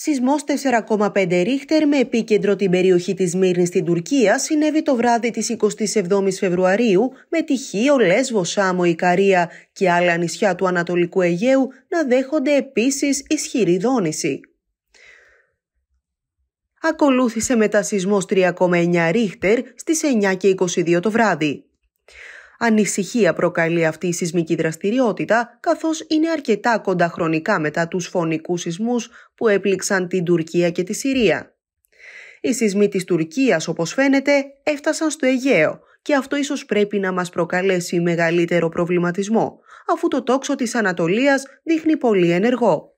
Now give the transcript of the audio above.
Σεισμό 4,5 ρίχτερ με επίκεντρο την περιοχή της Μύρνη στην Τουρκία συνέβη το βράδυ της 27η Φεβρουαρίου με τυχείο, Λέσβο, Σάμο, Ικαρία και άλλα νησιά του Ανατολικού Αιγαίου να δέχονται επίσης ισχυρή δόνηση. Ακολούθησε μετά 3,9 ρίχτερ στις 9 και 22 το βράδυ. Ανησυχία προκαλεί αυτή η σεισμική δραστηριότητα, καθώς είναι αρκετά κοντά χρονικά μετά τους φωνικούς σεισμούς που έπληξαν την Τουρκία και τη Συρία. Οι σεισμοί της Τουρκίας, όπως φαίνεται, έφτασαν στο Αιγαίο και αυτό ίσως πρέπει να μας προκαλέσει μεγαλύτερο προβληματισμό, αφού το τόξο της Ανατολίας δείχνει πολύ ενεργό.